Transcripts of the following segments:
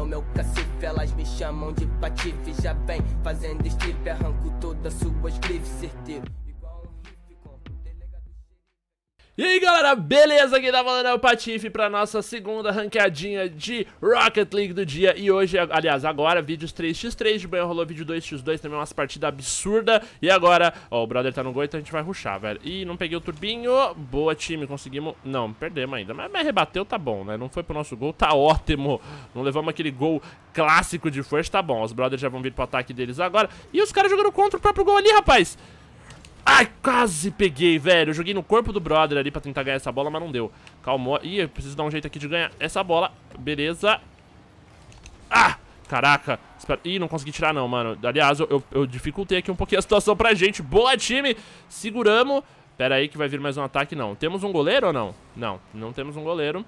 no meu cacife. Elas me chamam de patife. Já vem fazendo strip, arranco todas suas grifes, certeiro. E aí galera, beleza? Aqui tá falando é o Patife pra nossa segunda ranqueadinha de Rocket League do dia E hoje, aliás, agora vídeos 3x3, de banho rolou vídeo 2x2, também umas partidas absurdas E agora, ó, o brother tá no gol, então a gente vai ruxar, velho Ih, não peguei o turbinho, boa time, conseguimos, não, perdemos ainda Mas, rebateu, tá bom, né, não foi pro nosso gol, tá ótimo Não levamos aquele gol clássico de força, tá bom Os brothers já vão vir pro ataque deles agora E os caras jogando contra o próprio gol ali, rapaz Ai, quase peguei, velho. Eu joguei no corpo do brother ali pra tentar ganhar essa bola, mas não deu. Calmou. Ih, eu preciso dar um jeito aqui de ganhar essa bola. Beleza. Ah! Caraca. Espera... Ih, não consegui tirar não, mano. Aliás, eu, eu, eu dificultei aqui um pouquinho a situação pra gente. Boa, time! Seguramos. Pera aí que vai vir mais um ataque, não. Temos um goleiro ou não? Não, não temos um goleiro.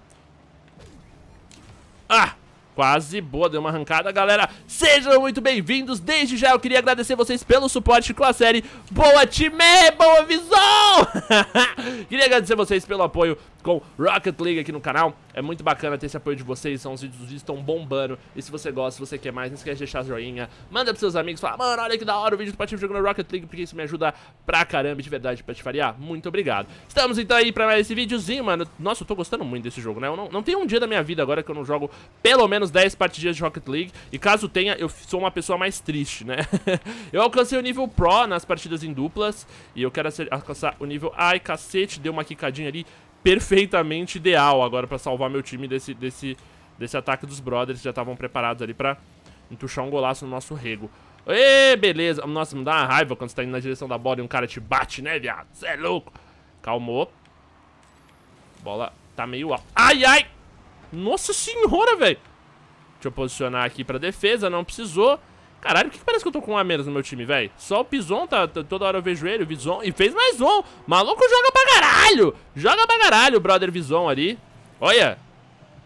Quase boa, deu uma arrancada, galera. Sejam muito bem-vindos. Desde já eu queria agradecer vocês pelo suporte com a série. Boa time, boa visão! queria agradecer vocês pelo apoio com Rocket League aqui no canal. É muito bacana ter esse apoio de vocês, são os vídeos que estão bombando. E se você gosta, se você quer mais, não esquece de deixar joinha, manda pros seus amigos, fala, mano, olha que da hora o vídeo do Patife jogando Rocket League, porque isso me ajuda pra caramba, de verdade, te variar Muito obrigado. Estamos então aí pra mais esse videozinho, mano. Nossa, eu tô gostando muito desse jogo, né? Eu não, não tenho um dia da minha vida agora que eu não jogo pelo menos 10 partidas de Rocket League. E caso tenha, eu sou uma pessoa mais triste, né? eu alcancei o nível Pro nas partidas em duplas, e eu quero alcançar o nível... Ai, cacete, deu uma quicadinha ali perfeitamente ideal agora para salvar meu time desse, desse, desse ataque dos brothers que já estavam preparados ali pra entuchar um golaço no nosso rego. Ê, beleza. Nossa, me dá uma raiva quando você tá indo na direção da bola e um cara te bate, né, viado? Você é louco. Calmou. Bola tá meio alta. Ai, ai! Nossa senhora, velho! Deixa eu posicionar aqui pra defesa, não precisou. Caralho, por que parece que eu tô com um a menos no meu time, velho? Só o Pison, tá, toda hora eu vejo ele, o Vison. E fez mais um. Maluco joga pra caralho. Joga pra caralho o brother Vison ali. Olha.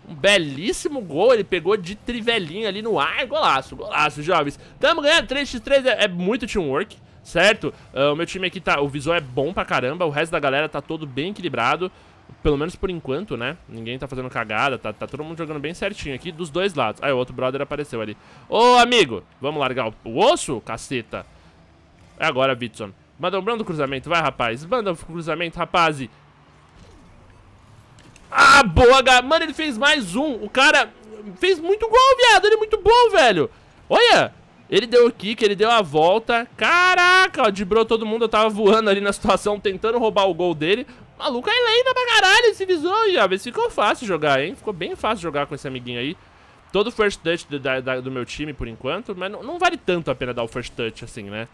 Um belíssimo gol. Ele pegou de trivelinha ali no ar. Golaço, golaço, jovens. Tamo ganhando 3x3. É, é muito teamwork certo? Uh, o meu time aqui tá... O Visão é bom pra caramba, o resto da galera tá todo bem equilibrado pelo menos por enquanto, né? Ninguém tá fazendo cagada, tá, tá todo mundo jogando bem certinho aqui, dos dois lados. Aí o outro brother apareceu ali. Ô, amigo, vamos largar o, o osso, caceta? É agora, Bitson. Manda um brando cruzamento, vai, rapaz. Manda um cruzamento, rapaz. Ah, boa, mano, ele fez mais um. O cara fez muito gol, viado. Ele é muito bom, velho. Olha, ele deu o kick, ele deu a volta. Caraca, ó, dibrou todo mundo. Eu tava voando ali na situação, tentando roubar o gol dele. Maluco é lenda pra caralho esse visão, se Ficou fácil jogar, hein? Ficou bem fácil jogar com esse amiguinho aí. Todo first touch do, da, da, do meu time, por enquanto. Mas não, não, vale tanto a pena dar o first touch, assim, né?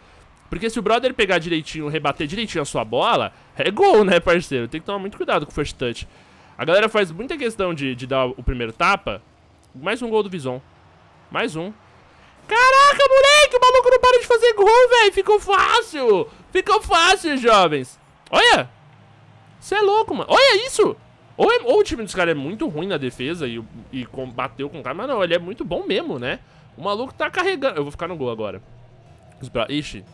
Porque se o brother pegar direitinho, rebater direitinho a sua bola, é gol, né, parceiro? Tem que tomar muito cuidado com o first touch. A galera faz muita questão de, de dar o primeiro tapa. Mais um gol do Vison. Mais um. Caraca, moleque, o maluco não para de fazer gol, velho. Ficou fácil. Ficou fácil, jovens. Olha, você é louco, mano. Olha isso! Ou, é, ou o time dos caras é muito ruim na defesa e, e combateu com o cara, mas não, ele é muito bom mesmo, né? O maluco tá carregando. Eu vou ficar no gol agora. Ixi.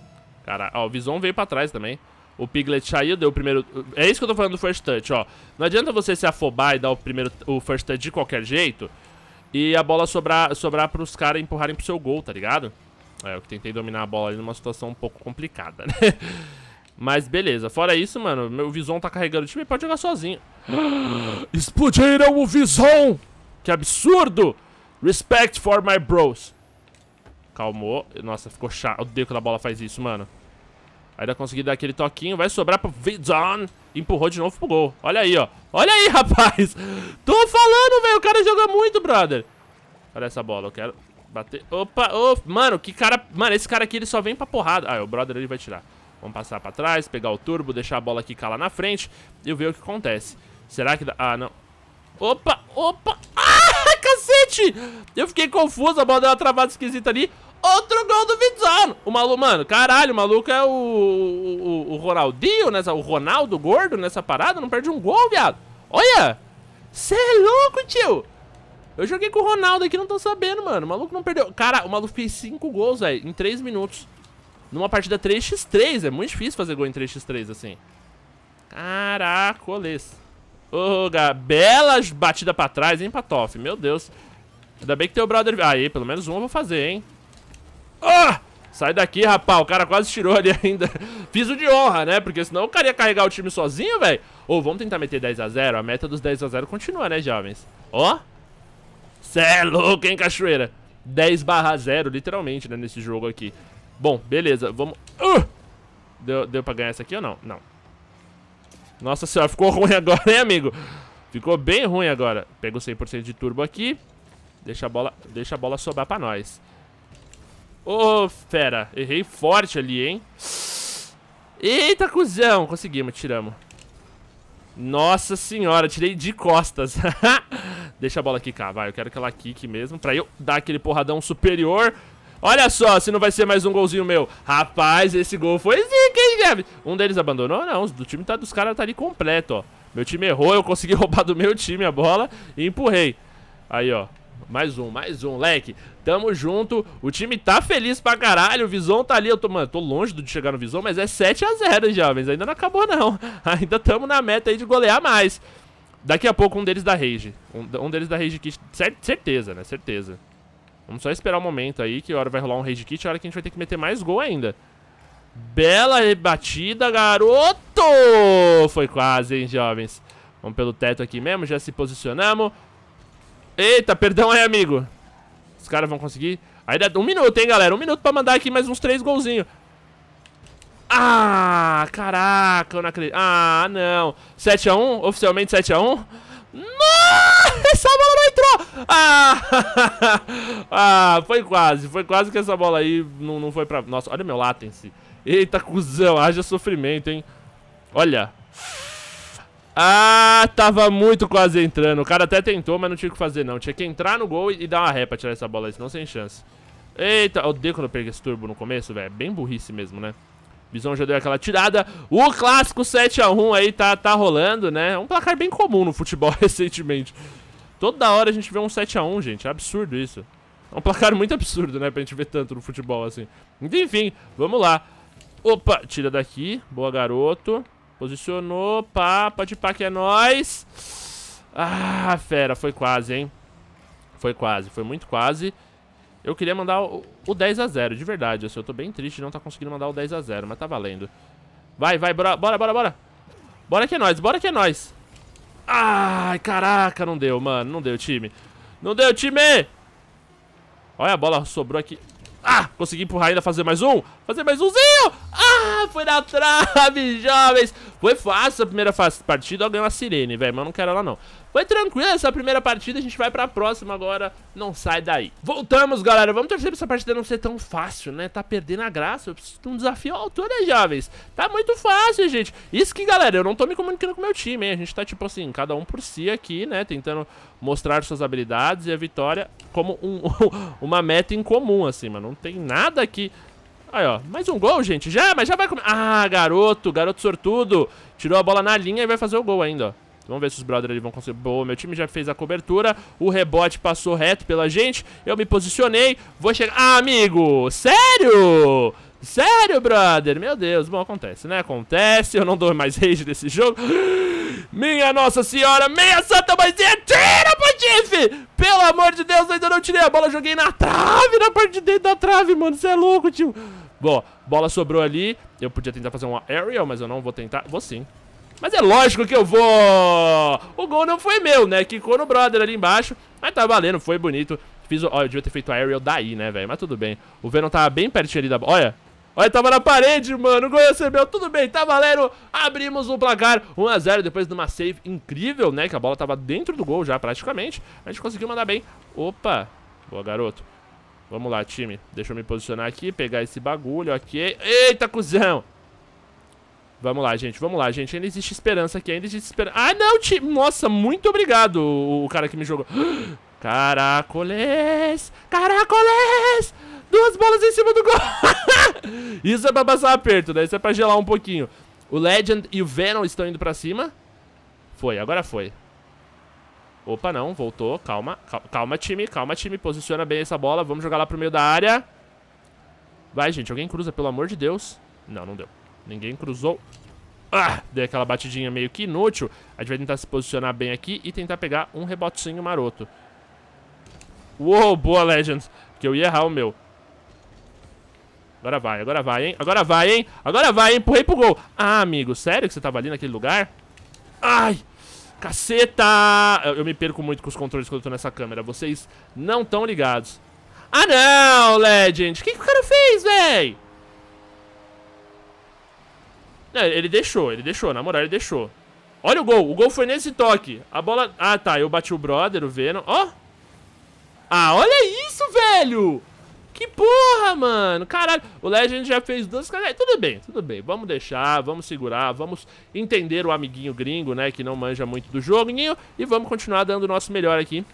Cara, ó, o Vison veio pra trás também. O Piglet saiu, deu o primeiro... É isso que eu tô falando do first touch, ó. Não adianta você se afobar e dar o primeiro o first touch de qualquer jeito e a bola sobrar, sobrar pros caras empurrarem pro seu gol, tá ligado? É, eu tentei dominar a bola ali numa situação um pouco complicada, né? Mas beleza, fora isso, mano, meu Vison tá carregando o time, pode jogar sozinho. Explodiram o Vison! Que absurdo! Respect for my bros. Calmou. Nossa, ficou chato. Odeio quando a bola faz isso, mano. Ainda consegui dar aquele toquinho. Vai sobrar pro Vison. Empurrou de novo pro gol. Olha aí, ó. Olha aí, rapaz. Tô falando, velho. O cara joga muito, brother. Olha essa bola. Eu quero bater. Opa, oh, mano, que cara... Mano, esse cara aqui, ele só vem pra porrada. Ah, o brother, ele vai tirar. Vamos passar pra trás, pegar o turbo, deixar a bola quicar lá na frente e ver o que acontece. Será que dá... Ah, não. Opa, opa. Ah, cacete! Eu fiquei confuso, a bola deu uma travada esquisita ali. Outro gol do Vizano! O maluco, mano, caralho, o maluco é o, o, o Ronaldinho, nessa, né? o Ronaldo gordo nessa parada, não perde um gol, viado. Olha! Você é louco, tio! Eu joguei com o Ronaldo aqui, não tô sabendo, mano. O maluco não perdeu. Cara, o maluco fez 5 gols, velho, em 3 minutos numa partida 3x3. É muito difícil fazer gol em 3x3 assim. Caracoles. Ô, oh, gar... bela batida pra trás, hein, Patoff? Meu Deus. Ainda bem que teu brother... Aí, pelo menos um eu vou fazer, hein. Ah! Oh! Sai daqui, rapá. O cara quase tirou ali ainda. Fiz o de honra, né? Porque senão eu queria carregar o time sozinho, velho. Ou oh, vamos tentar meter 10x0. A, a, meta dos 10x0 continua, né, jovens? Ó. Oh. Cê é louco, hein, cachoeira? 10 barra 0, literalmente, né, nesse jogo aqui. Bom, beleza, vamos... Uh! Deu, deu pra ganhar essa aqui ou não? Não. Nossa senhora, ficou ruim agora, hein, amigo? Ficou bem ruim agora. Pega o 100% de turbo aqui. Deixa a bola, deixa a bola sobrar pra nós. Ô, oh, fera. Errei forte ali, hein? Eita, cuzão. Conseguimos, tiramos. Nossa senhora, tirei de costas. deixa a bola quicar, vai. Eu quero que ela quique mesmo pra eu dar aquele porradão superior. Olha só, se não vai ser mais um golzinho meu. Rapaz, esse gol foi zica, hein, Jeff? Um deles abandonou? Não, do time tá, dos caras tá ali completo, ó. Meu time errou, eu consegui roubar do meu time a bola e empurrei. Aí, ó. Mais um, mais um, leque. Tamo junto. O time tá feliz pra caralho. O Visão tá ali. Eu tô, mano, tô longe de chegar no Visão, mas é 7x0, jovens. Ainda não acabou, não. Ainda tamo na meta aí de golear mais. Daqui a pouco um deles da Rage. Um, um deles da Rage Kit. Certeza, né? Certeza. Vamos só esperar o um momento aí, que a hora vai rolar um rage kit, a hora que a gente vai ter que meter mais gol ainda. Bela rebatida, garoto! Foi quase, hein, jovens. Vamos pelo teto aqui mesmo, já se posicionamos. Eita, perdão aí, amigo. Os caras vão conseguir. Ainda um minuto, hein, galera. Um minuto pra mandar aqui mais uns três golzinhos. Ah, caraca, eu não acredito. Ah, não. 7x1? Oficialmente 7x1? Nossa! Essa bola não entrou! Ah! ah, foi quase, foi quase que essa bola aí não, não foi pra... Nossa, olha meu latency. Eita, cuzão, haja sofrimento, hein? Olha. Ah, tava muito quase entrando. O cara até tentou, mas não tinha o que fazer, não. Tinha que entrar no gol e, e dar uma ré pra tirar essa bola aí, senão sem chance. Eita, odeio quando eu peguei esse turbo no começo, velho. Bem burrice mesmo, né? Bison já deu aquela tirada. O clássico 7x1 aí tá, tá rolando, né? É um placar bem comum no futebol recentemente. Toda hora a gente vê um 7x1, gente. É absurdo isso. É um placar muito absurdo, né? Pra gente ver tanto no futebol, assim. Enfim, vamos lá. Opa, tira daqui. Boa, garoto. Posicionou. Pá, pode pá que é nóis. Ah, fera. Foi quase, hein? Foi quase. Foi muito quase. Eu queria mandar o, 10x0, de verdade. Assim, eu tô bem triste de não tá conseguindo mandar o 10x0, mas tá valendo. Vai, vai, bora, bora, bora, bora. Bora que é nóis, bora que é nóis. Ai, caraca, não deu, mano. Não deu, time. Não deu, time! Olha, a bola sobrou aqui. Ah, consegui empurrar ainda, fazer mais um. Fazer mais umzinho! Ah! Ah, foi na trave, jovens. Foi fácil a primeira partida, ó, ganhou a sirene, velho, mas eu não quero ela não. Foi tranquilo essa primeira partida, a gente vai pra próxima agora, não sai daí. Voltamos, galera, vamos torcer pra essa partida não ser tão fácil, né? Tá perdendo a graça, eu preciso de um desafio à altura, jovens. Tá muito fácil, gente. Isso que, galera, eu não tô me comunicando com o meu time, hein? A gente tá, tipo assim, cada um por si aqui, né? Tentando mostrar suas habilidades e a vitória como um, uma meta em comum, assim, mas não tem nada aqui Aí, ó. Mais um gol, gente. Já, mas já vai começar. Ah, garoto. Garoto sortudo. Tirou a bola na linha e vai fazer o gol ainda, ó. Vamos ver se os brothers ali vão conseguir. Boa, meu time já fez a cobertura. O rebote passou reto pela gente. Eu me posicionei. Vou chegar. Ah, amigo! Sério? Sério, brother? Meu Deus, bom, acontece, né? Acontece, eu não dou mais rage desse jogo. Minha Nossa Senhora, meia Santa Maisinha, tira, Patife! Pelo amor de Deus, ainda não tirei a bola, joguei na trave, na parte de dentro da trave, mano. Você é louco, tio. Bom, bola sobrou ali. Eu podia tentar fazer uma aerial, mas eu não vou tentar. Vou sim. Mas é lógico que eu vou! O gol não foi meu, né? Quicou no brother ali embaixo. Mas tá valendo, foi bonito. Fiz o... Ó, eu devia ter feito aerial daí, né, velho? Mas tudo bem. O Venom tava bem pertinho ali da... Olha! Olha, tava na parede, mano. O gol recebeu. Tudo bem, tá valendo. Abrimos o placar. 1x0 depois de uma save incrível, né? Que a bola tava dentro do gol já, praticamente. A gente conseguiu mandar bem. Opa! Boa, garoto. Vamos lá, time. Deixa eu me posicionar aqui, pegar esse bagulho aqui. Eita, cuzão! Vamos lá, gente. Vamos lá, gente. Ainda existe esperança aqui. Ainda existe esperança. Ah, não, time. Nossa, muito obrigado, o cara que me jogou. Caracoles! Caracoles! Duas bolas em cima do gol! Isso é pra passar aperto, né? Isso é pra gelar um pouquinho. O Legend e o Venom estão indo pra cima. Foi, agora foi. Opa, não, voltou. Calma, calma, time, calma, time. Posiciona bem essa bola. Vamos jogar lá pro meio da área. Vai, gente, alguém cruza, pelo amor de Deus. Não, não deu. Ninguém cruzou. Ah, dei aquela batidinha meio que inútil. A gente vai tentar se posicionar bem aqui e tentar pegar um rebotezinho maroto. Uou, boa, Legends. Que eu ia errar o meu. Agora vai, agora vai, hein? Agora vai, hein? Agora vai, hein? Empurrei pro gol. Ah, amigo, sério que você tava ali naquele lugar? Ai! Caceta! Eu, eu, me perco muito com os controles quando eu tô nessa câmera. Vocês não estão ligados. Ah, não, Legend! O que, que o cara fez, véi? Não, ele deixou, ele deixou. Na moral, ele deixou. Olha o gol. O gol foi nesse toque. A bola... Ah, tá. Eu bati o brother, o Venom. Ó! Oh. Ah, olha isso, velho! Que porra, mano. Caralho. O Legend já fez duas caras. É, tudo bem, tudo bem. Vamos deixar, vamos segurar, vamos entender o amiguinho gringo, né? Que não manja muito do jogo, E vamos continuar dando o nosso melhor aqui.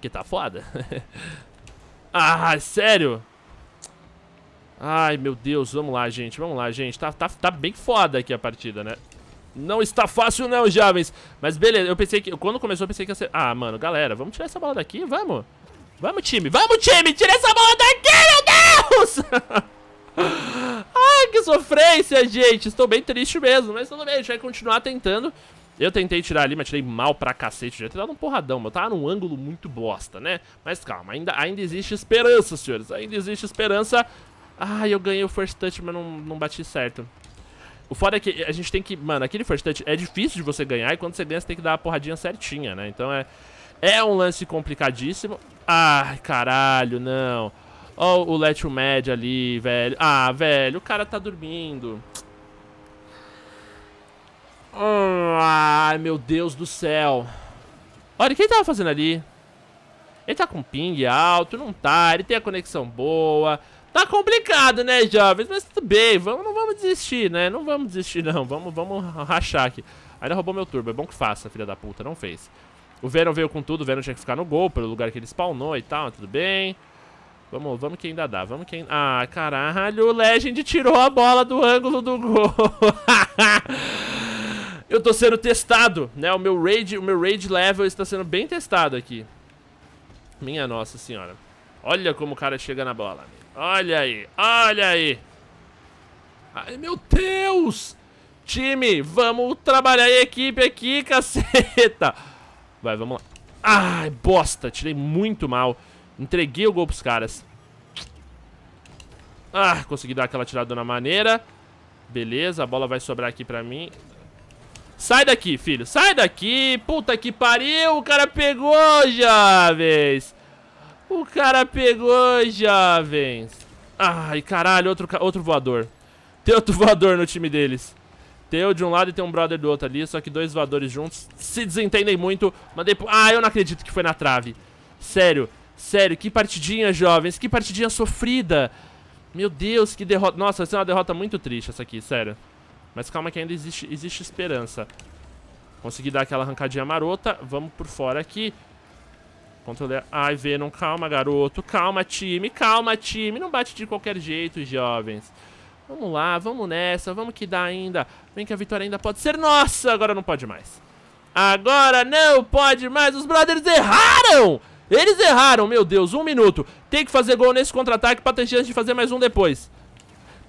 Que tá foda. ah, sério? Ai, meu Deus. Vamos lá, gente. Vamos lá, gente. Tá, tá, tá bem foda aqui a partida, né? Não está fácil não, jovens. Mas beleza, eu pensei que... Quando começou, eu pensei que ia ser... Ah, mano, galera, vamos tirar essa bola daqui, vamos. Vamos, time. Vamos, time. Tira essa bola daqui, meu Deus! Ai, que sofrência, gente. Estou bem triste mesmo, mas tudo bem. A gente vai continuar tentando. Eu tentei tirar ali, mas tirei mal pra cacete. Eu tinha dado um porradão, mas tava tá num ângulo muito bosta, né? Mas calma, ainda, ainda existe esperança, senhores. Ainda existe esperança. Ah, eu ganhei o first touch, mas não, não bati certo. O foda é que a gente tem que... Mano, aquele first touch é difícil de você ganhar. E quando você ganha, você tem que dar a porradinha certinha, né? Então é... É um lance complicadíssimo. Ai, caralho, não. Ó oh, o Letio Mad ali, velho. Ah, velho, o cara tá dormindo. Oh, ai, meu Deus do céu. Olha, quem tava fazendo ali? Ele tá com ping alto, não tá, ele tem a conexão boa. Tá complicado, né, jovens? Mas tudo bem, vamos, não vamos desistir, né? Não vamos desistir, não. Vamos, vamos rachar aqui. Ainda roubou meu turbo, é bom que faça, filha da puta, não fez. O Venom veio com tudo, o Venom tinha que ficar no gol pelo lugar que ele spawnou e tal, tudo bem. Vamos, vamos que ainda dá, vamos que ainda... Ah, caralho, o Legend tirou a bola do ângulo do gol. eu tô sendo testado, né? O meu raid, o meu raid level está sendo bem testado aqui. Minha nossa senhora. Olha como o cara chega na bola. Olha aí, olha aí. Ai, meu Deus! Time, vamos trabalhar em equipe aqui, caceta! Vai, vamos lá. Ai, bosta. Tirei muito mal. Entreguei o gol pros caras. Ah, consegui dar aquela tirada na maneira. Beleza, a bola vai sobrar aqui pra mim. Sai daqui, filho. Sai daqui. Puta que pariu. O cara pegou, jovens. O cara pegou, jovens. Ai, caralho. Outro, outro voador. Tem outro voador no time deles. Teu de um lado e tem um brother do outro ali, só que dois voadores juntos se desentendem muito. Mandei pro... Ah, eu não acredito que foi na trave. Sério, sério, que partidinha, jovens, que partidinha sofrida. Meu Deus, que derrota. Nossa, essa é uma derrota muito triste essa aqui, sério. Mas calma que ainda existe, existe esperança. Consegui dar aquela arrancadinha marota. Vamos por fora aqui. Controle... Ai, Venom, calma, garoto. Calma, time. Calma, time. Não bate de qualquer jeito, jovens. Vamos lá, vamos nessa, vamos que dá ainda. Vem que a vitória ainda pode ser nossa. Agora não pode mais. Agora não pode mais. Os brothers erraram! Eles erraram, meu Deus. Um minuto. Tem que fazer gol nesse contra-ataque pra ter chance de fazer mais um depois.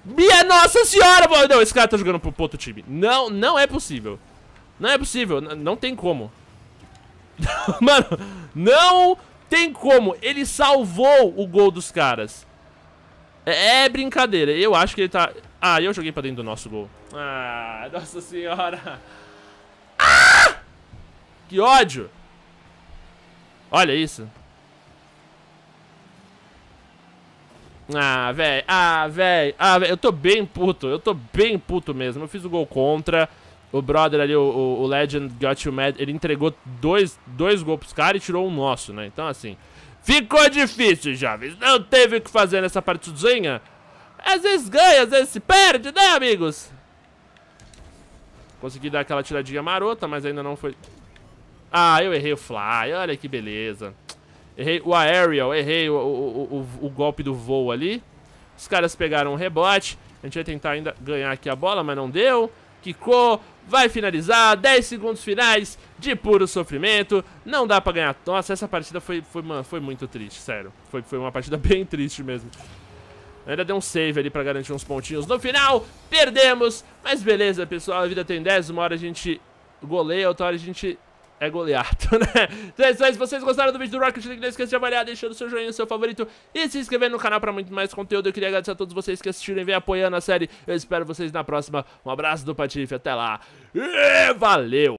Minha nossa senhora! Não, esse cara tá jogando pro outro time. Não, não é possível. Não é possível. N não tem como. Mano, não tem como. Ele salvou o gol dos caras. É, é brincadeira. Eu acho que ele tá... Ah, eu joguei pra dentro do nosso gol. Ah, nossa senhora. Ah! Que ódio. Olha isso. Ah, velho. Ah, velho. Ah, velho. Eu tô bem puto. Eu tô bem puto mesmo. Eu fiz o gol contra. O brother ali, o, o Legend Got You Mad, ele entregou dois, dois gols pros caras e tirou um nosso, né? Então, assim... Ficou difícil, jovens. Não teve o que fazer nessa partidinha. Às vezes ganha, às vezes se perde, né, amigos? Consegui dar aquela tiradinha marota, mas ainda não foi... Ah, eu errei o fly. Olha que beleza. Errei o aerial, errei o, o, o, o golpe do voo ali. Os caras pegaram um rebote. A gente vai tentar ainda ganhar aqui a bola, mas não deu. Quicou vai finalizar, 10 segundos finais de puro sofrimento, não dá pra ganhar. Nossa, essa partida foi, foi, mano, foi muito triste, sério. Foi, foi uma partida bem triste mesmo. Ainda deu um save ali pra garantir uns pontinhos. No final, perdemos, mas beleza, pessoal, a vida tem 10, uma hora a gente goleia, outra hora a gente é goleado, né? Então é isso aí. Se vocês gostaram do vídeo do Rocket League, não esqueça de avaliar, deixando seu joinha, seu favorito e se inscrever no canal para muito mais conteúdo. Eu queria agradecer a todos vocês que assistiram e vem apoiando a série. Eu espero vocês na próxima. Um abraço do Patife, até lá. E valeu!